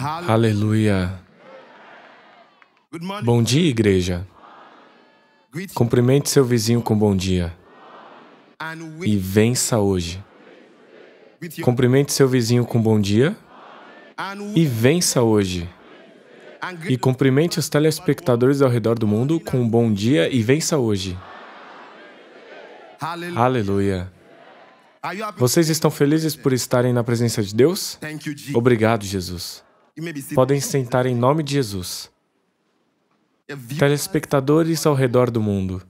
Aleluia. Bom dia, igreja. Cumprimente seu vizinho com bom dia. E vença hoje. Cumprimente seu vizinho com bom dia. E vença hoje. E cumprimente os telespectadores ao redor do mundo com bom dia e vença hoje. Aleluia. Vocês estão felizes por estarem na presença de Deus? Obrigado, Jesus. Podem sentar em nome de Jesus. É Telespectadores ao redor do mundo,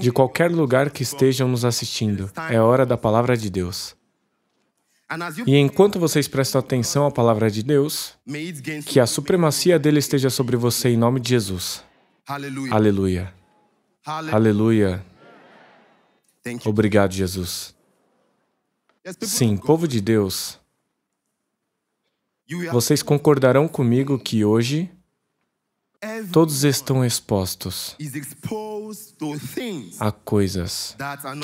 de qualquer lugar que estejam nos assistindo, é hora da palavra de Deus. E enquanto vocês prestam atenção à palavra de Deus, que a supremacia dele esteja sobre você em nome de Jesus. Aleluia. Aleluia. Obrigado, Jesus. Sim, povo de Deus, vocês concordarão comigo que hoje todos estão expostos a coisas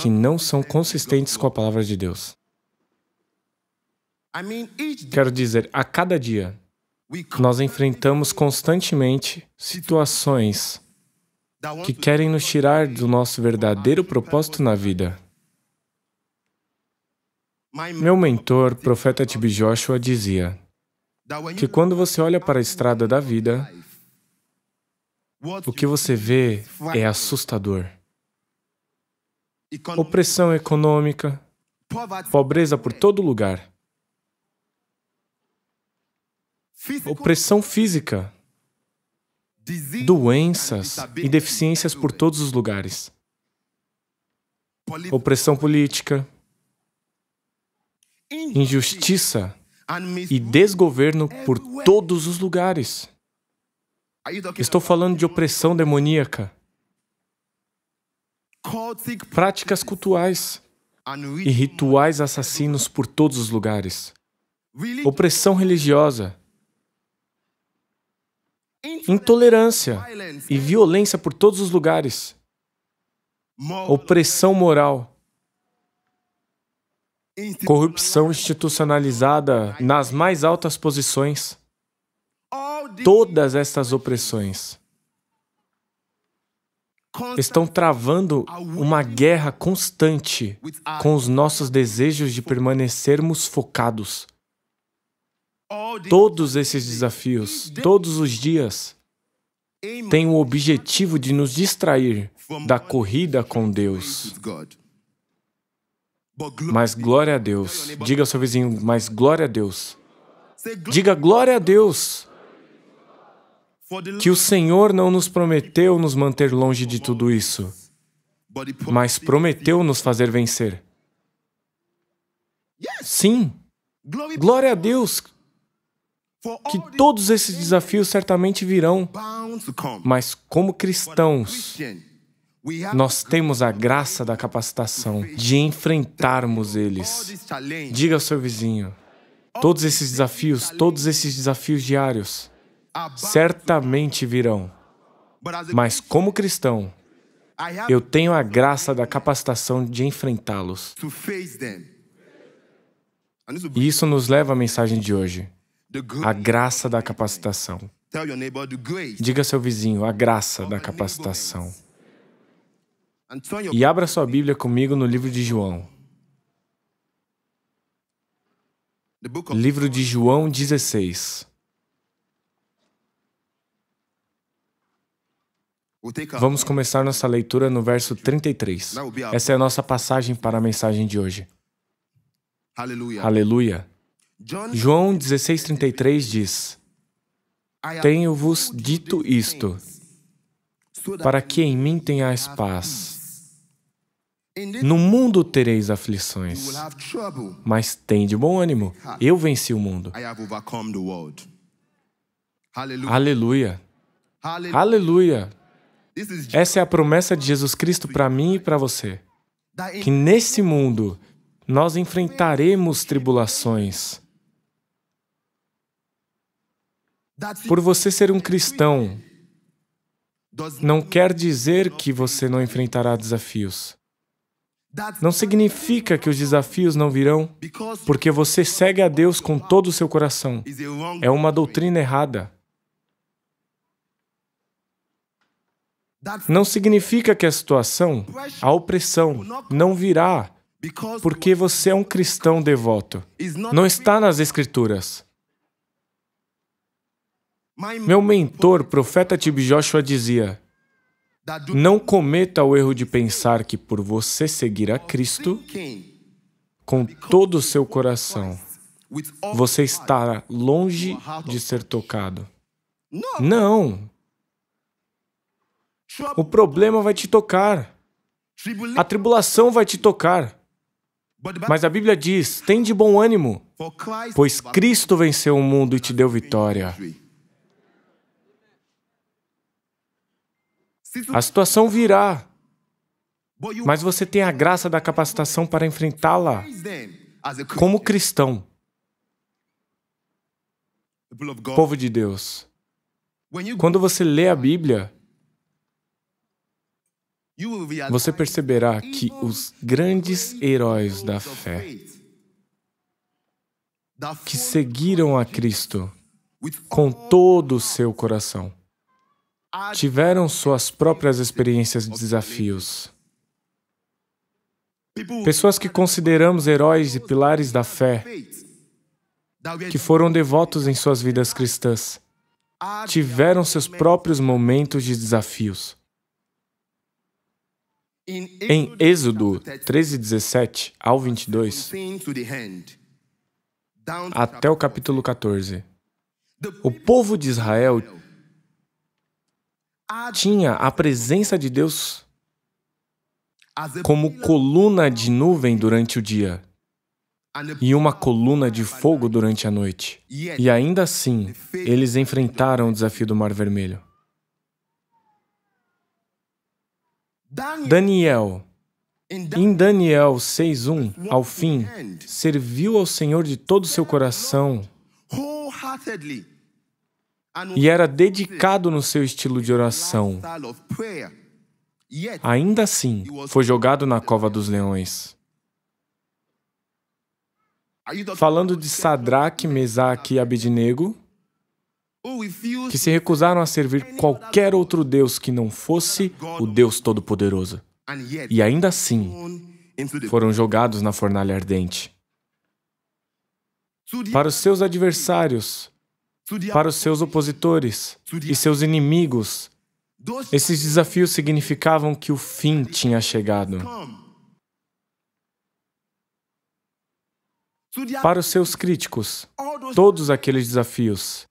que não são consistentes com a palavra de Deus. Quero dizer, a cada dia, nós enfrentamos constantemente situações que querem nos tirar do nosso verdadeiro propósito na vida. Meu mentor, profeta Tibi Joshua, dizia: que quando você olha para a estrada da vida, o que você vê é assustador. Opressão econômica, pobreza por todo lugar, opressão física, doenças e deficiências por todos os lugares, opressão política, injustiça e desgoverno por todos os lugares. Estou falando de opressão demoníaca, práticas cultuais e rituais assassinos por todos os lugares, opressão religiosa, intolerância e violência por todos os lugares, opressão moral corrupção institucionalizada nas mais altas posições, todas estas opressões estão travando uma guerra constante com os nossos desejos de permanecermos focados. Todos esses desafios, todos os dias, têm o objetivo de nos distrair da corrida com Deus. Mas glória a Deus. Diga ao seu vizinho, mas glória a Deus. Diga glória a Deus. Que o Senhor não nos prometeu nos manter longe de tudo isso, mas prometeu nos fazer vencer. Sim, glória a Deus que todos esses desafios certamente virão, mas como cristãos, nós temos a graça da capacitação de enfrentarmos eles. Diga ao seu vizinho: todos esses desafios, todos esses desafios diários, certamente virão. Mas como cristão, eu tenho a graça da capacitação de enfrentá-los. E isso nos leva à mensagem de hoje: a graça da capacitação. Diga ao seu vizinho: a graça da capacitação. E abra sua Bíblia comigo no livro de João. Livro de João 16. Vamos começar nossa leitura no verso 33. Essa é a nossa passagem para a mensagem de hoje. Aleluia. João 16,33 diz: Tenho-vos dito isto, para que em mim tenhais paz. No mundo tereis aflições, mas tem de bom ânimo. Eu venci o mundo. Aleluia. Aleluia. Essa é a promessa de Jesus Cristo para mim e para você. Que nesse mundo nós enfrentaremos tribulações. Por você ser um cristão, não quer dizer que você não enfrentará desafios não significa que os desafios não virão, porque você segue a Deus com todo o seu coração. É uma doutrina errada. Não significa que a situação, a opressão, não virá, porque você é um cristão devoto. Não está nas Escrituras. Meu mentor, profeta Tib Joshua, dizia: não cometa o erro de pensar que por você seguir a Cristo com todo o seu coração, você estará longe de ser tocado. Não! O problema vai te tocar. A tribulação vai te tocar. Mas a Bíblia diz: tem de bom ânimo, pois Cristo venceu o mundo e te deu vitória. A situação virá, mas você tem a graça da capacitação para enfrentá-la como cristão. Povo de Deus, quando você lê a Bíblia, você perceberá que os grandes heróis da fé que seguiram a Cristo com todo o seu coração tiveram suas próprias experiências de desafios. Pessoas que consideramos heróis e pilares da fé, que foram devotos em suas vidas cristãs, tiveram seus próprios momentos de desafios. Em Êxodo 13, 17 ao 22, até o capítulo 14, o povo de Israel tinha a presença de Deus como coluna de nuvem durante o dia e uma coluna de fogo durante a noite. E ainda assim, eles enfrentaram o desafio do Mar Vermelho. Daniel, em Daniel 6:1, ao fim, serviu ao Senhor de todo o seu coração e era dedicado no seu estilo de oração. Ainda assim, foi jogado na cova dos leões. Falando de Sadraque, Mesaque e Abednego, que se recusaram a servir qualquer outro Deus que não fosse o Deus Todo-Poderoso. E ainda assim, foram jogados na fornalha ardente. Para os seus adversários, para os seus opositores e seus inimigos. Esses desafios significavam que o fim tinha chegado. Para os seus críticos, todos aqueles desafios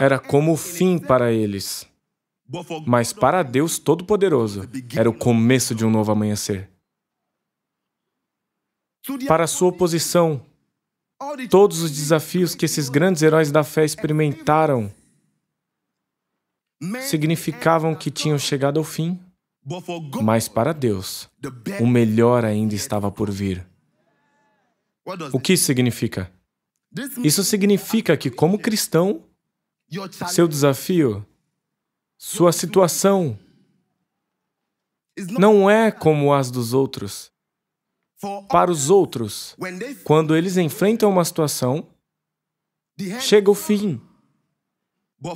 era como o fim para eles. Mas para Deus Todo-Poderoso, era o começo de um novo amanhecer. Para a sua oposição, todos os desafios que esses grandes heróis da fé experimentaram significavam que tinham chegado ao fim, mas para Deus, o melhor ainda estava por vir. O que isso significa? Isso significa que, como cristão, seu desafio, sua situação, não é como as dos outros para os outros. Quando eles enfrentam uma situação, chega o fim.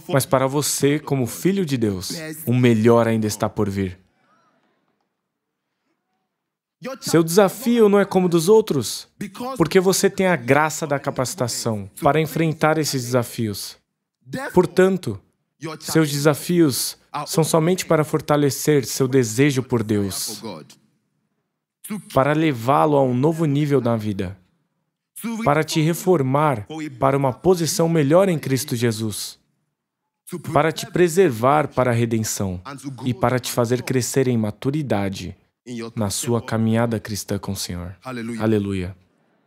Mas para você, como filho de Deus, o melhor ainda está por vir. Seu desafio não é como dos outros, porque você tem a graça da capacitação para enfrentar esses desafios. Portanto, seus desafios são somente para fortalecer seu desejo por Deus para levá-lo a um novo nível na vida, para te reformar para uma posição melhor em Cristo Jesus, para te preservar para a redenção e para te fazer crescer em maturidade na sua caminhada cristã com o Senhor. Aleluia.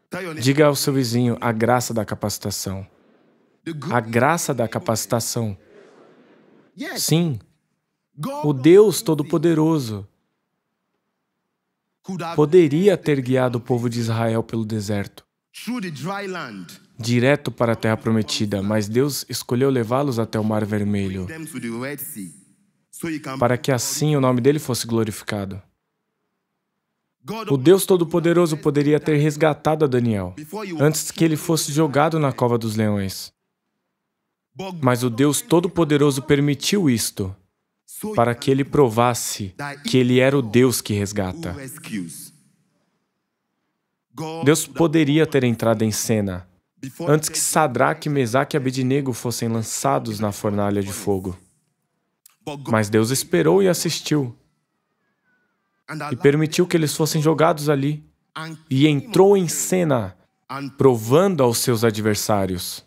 Tá Diga ao seu vizinho a graça da capacitação. A graça da capacitação. Sim, o Deus Todo-Poderoso poderia ter guiado o povo de Israel pelo deserto, direto para a terra prometida, mas Deus escolheu levá-los até o Mar Vermelho, para que assim o nome dele fosse glorificado. O Deus Todo-Poderoso poderia ter resgatado a Daniel antes que ele fosse jogado na cova dos leões. Mas o Deus Todo-Poderoso permitiu isto para que ele provasse que ele era o Deus que resgata. Deus poderia ter entrado em cena antes que Sadraque, Mesaque e Abednego fossem lançados na fornalha de fogo. Mas Deus esperou e assistiu, e permitiu que eles fossem jogados ali, e entrou em cena, provando aos seus adversários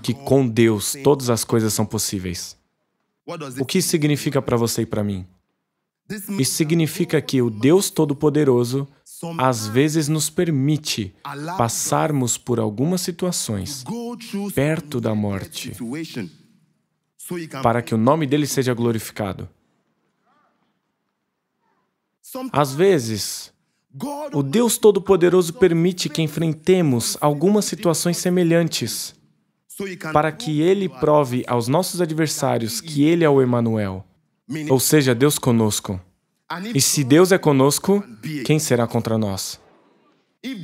que com Deus todas as coisas são possíveis. O que significa para você e para mim? Isso significa que o Deus Todo-Poderoso às vezes nos permite passarmos por algumas situações perto da morte para que o nome dele seja glorificado. Às vezes, o Deus Todo-Poderoso permite que enfrentemos algumas situações semelhantes para que ele prove aos nossos adversários que ele é o Emanuel, ou seja, Deus conosco. E se Deus é conosco, quem será contra nós?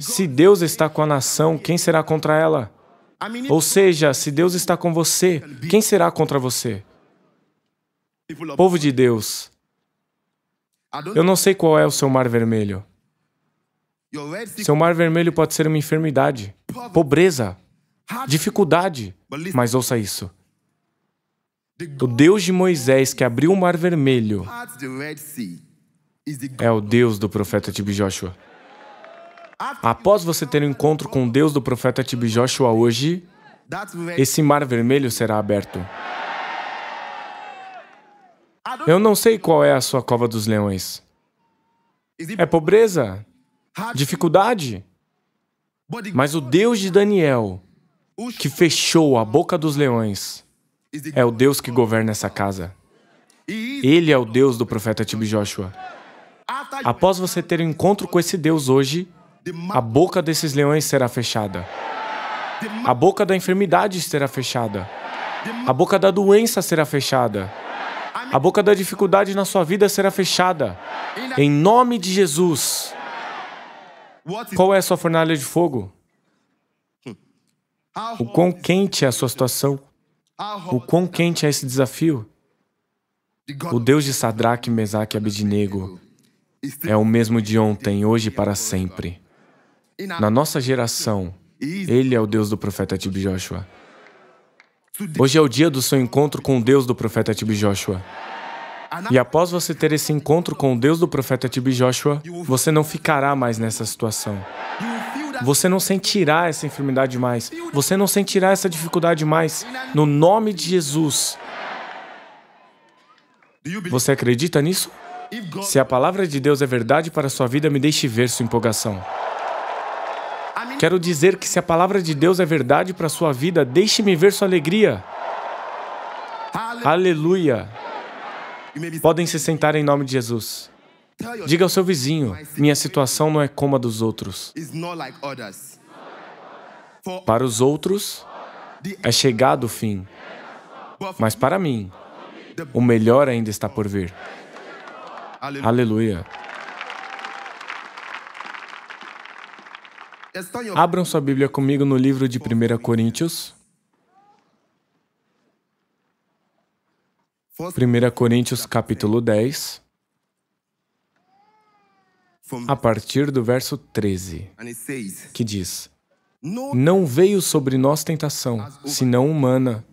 Se Deus está com a nação, quem será contra ela? Ou seja, se Deus está com você, quem será contra você? Povo de Deus, eu não sei qual é o seu mar vermelho. Seu mar vermelho pode ser uma enfermidade, pobreza, dificuldade. Mas ouça isso. O Deus de Moisés que abriu o Mar Vermelho é o Deus do profeta Tibi Joshua. Após você ter um encontro com o Deus do profeta Tibi Joshua hoje, esse Mar Vermelho será aberto. Eu não sei qual é a sua cova dos leões. É pobreza? Dificuldade? Mas o Deus de Daniel que fechou a boca dos leões é o Deus que governa essa casa. Ele é o Deus do profeta Tibi Joshua. Após você ter um encontro com esse Deus hoje, a boca desses leões será fechada. A boca da enfermidade será fechada. A boca da doença será fechada. A boca da dificuldade na sua vida será fechada. Em nome de Jesus. Qual é a sua fornalha de fogo? o quão quente é a sua situação, o quão quente é esse desafio. O Deus de Sadraque, Mesaque e Abednego é o mesmo de ontem, hoje e para sempre. Na nossa geração, ele é o Deus do profeta Tib Joshua. Hoje é o dia do seu encontro com o Deus do profeta Tib Joshua. E após você ter esse encontro com o Deus do profeta Tib Joshua, você não ficará mais nessa situação. Você não sentirá essa enfermidade mais. Você não sentirá essa dificuldade mais. No nome de Jesus. Você acredita nisso? Se a palavra de Deus é verdade para a sua vida, me deixe ver sua empolgação. Quero dizer que se a palavra de Deus é verdade para a sua vida, deixe-me ver sua alegria. Aleluia. Podem se sentar em nome de Jesus. Diga ao seu vizinho: minha situação não é como a dos outros. Para os outros, é chegado o fim. Mas para mim, o melhor ainda está por vir. Aleluia. Abram sua Bíblia comigo no livro de 1 Coríntios. 1 Coríntios, capítulo 10 a partir do verso 13, que diz: Não veio sobre nós tentação, senão humana,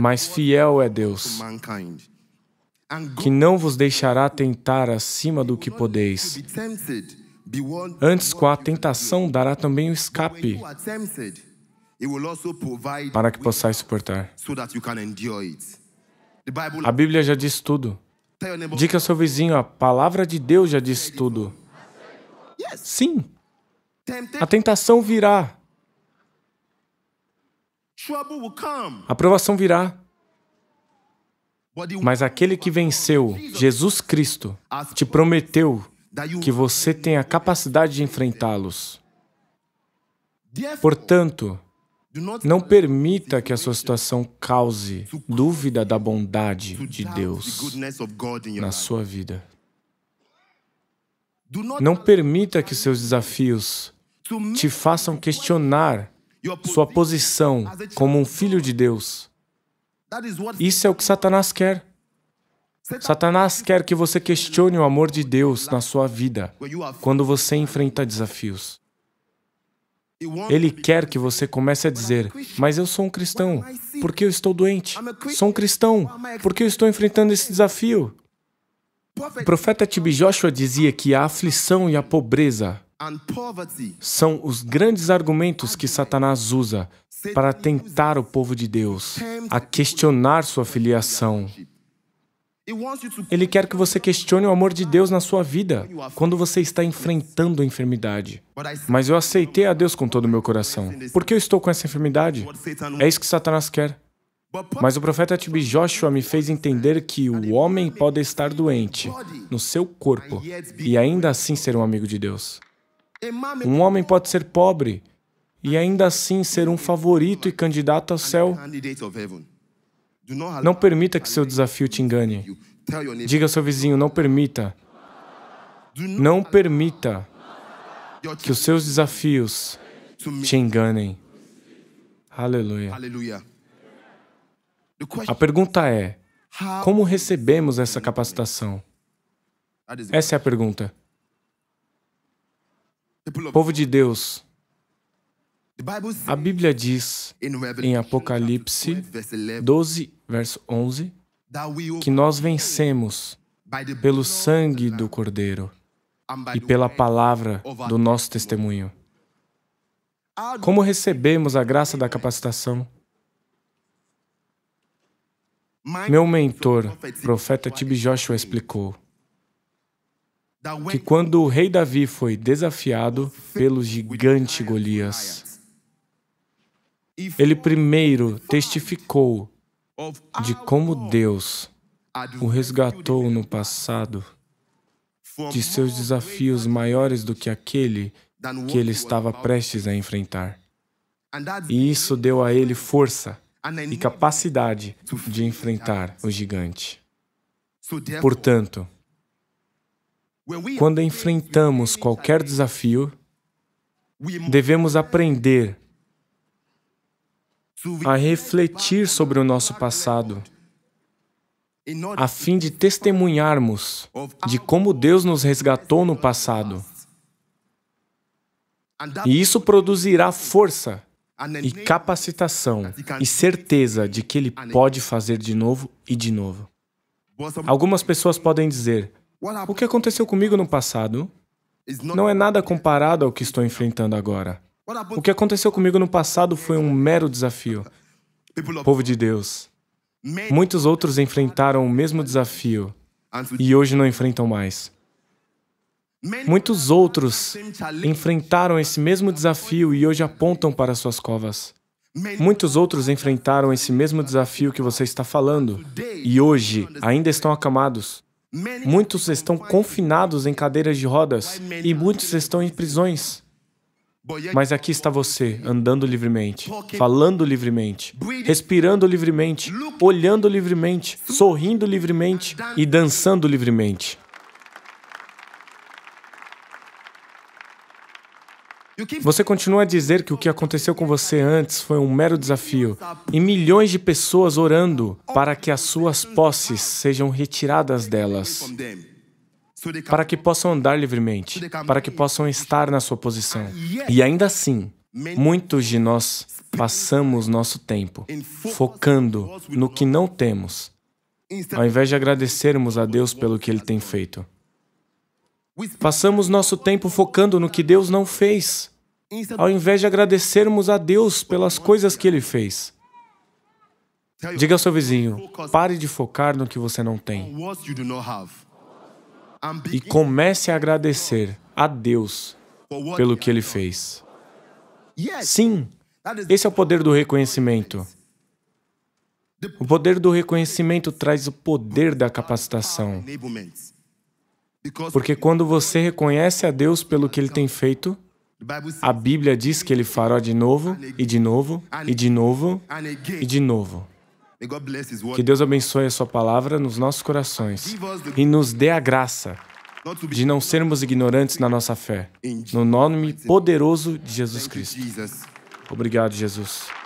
mas fiel é Deus, que não vos deixará tentar acima do que podeis. Antes, com a tentação, dará também o escape para que possais suportar. A Bíblia já diz tudo. Diga ao seu vizinho: a palavra de Deus já disse tudo. Sim, a tentação virá. A provação virá. Mas aquele que venceu, Jesus Cristo, te prometeu que você tem a capacidade de enfrentá-los. Portanto, não permita que a sua situação cause dúvida da bondade de Deus na sua vida. Não permita que seus desafios te façam questionar sua posição como um filho de Deus. Isso é o que Satanás quer. Satanás quer que você questione o amor de Deus na sua vida quando você enfrenta desafios. Ele quer que você comece a dizer: Mas eu sou um cristão, porque eu estou doente. Sou um cristão, porque eu estou enfrentando esse desafio. O profeta Tibi Joshua dizia que a aflição e a pobreza são os grandes argumentos que Satanás usa para tentar o povo de Deus a questionar sua filiação, ele quer que você questione o amor de Deus na sua vida quando você está enfrentando a enfermidade. Mas eu aceitei a Deus com todo o meu coração. Por que eu estou com essa enfermidade? É isso que Satanás quer. Mas o profeta Tibi Joshua me fez entender que o homem pode estar doente no seu corpo e ainda assim ser um amigo de Deus. Um homem pode ser pobre e ainda assim ser um favorito e candidato ao céu. Não permita que seu desafio te engane. Diga ao seu vizinho: não permita. Não permita que os seus desafios te enganem. Aleluia. A pergunta é: como recebemos essa capacitação? Essa é a pergunta. Povo de Deus, a Bíblia diz em Apocalipse 12, verso 11, que nós vencemos pelo sangue do Cordeiro e pela palavra do nosso testemunho. Como recebemos a graça da capacitação? Meu mentor, profeta Tibi Joshua, explicou que quando o rei Davi foi desafiado pelo gigante Golias, ele primeiro testificou de como Deus o resgatou no passado de seus desafios maiores do que aquele que ele estava prestes a enfrentar. E isso deu a ele força e capacidade de enfrentar o gigante. Portanto, quando enfrentamos qualquer desafio, devemos aprender a refletir sobre o nosso passado, a fim de testemunharmos de como Deus nos resgatou no passado. E isso produzirá força e capacitação e certeza de que Ele pode fazer de novo e de novo. Algumas pessoas podem dizer: o que aconteceu comigo no passado não é nada comparado ao que estou enfrentando agora. O que aconteceu comigo no passado foi um mero desafio. Povo de Deus, muitos outros enfrentaram o mesmo desafio e hoje não enfrentam mais. Muitos outros enfrentaram esse mesmo desafio e hoje apontam para suas covas. Muitos outros enfrentaram esse mesmo desafio que você está falando e hoje ainda estão acamados. Muitos estão confinados em cadeiras de rodas e muitos estão em prisões. Mas aqui está você, andando livremente, falando livremente, respirando livremente, olhando livremente, sorrindo livremente ah, e dançando livremente. Você continua a dizer que o que aconteceu com você antes foi um mero desafio, e milhões de pessoas orando para que as suas posses sejam retiradas delas para que possam andar livremente, para que possam estar na sua posição. E ainda assim, muitos de nós passamos nosso tempo focando no que não temos, ao invés de agradecermos a Deus pelo que Ele tem feito. Passamos nosso tempo focando no que Deus não fez, ao invés de agradecermos a Deus pelas coisas que Ele fez. Diga ao seu vizinho: pare de focar no que você não tem e comece a agradecer a Deus pelo que ele fez. Sim, esse é o poder do reconhecimento. O poder do reconhecimento traz o poder da capacitação. Porque quando você reconhece a Deus pelo que ele tem feito, a Bíblia diz que ele fará de novo, e de novo, e de novo, e de novo. Que Deus abençoe a Sua palavra nos nossos corações e nos dê a graça de não sermos ignorantes na nossa fé. No nome poderoso de Jesus Cristo. Obrigado, Jesus.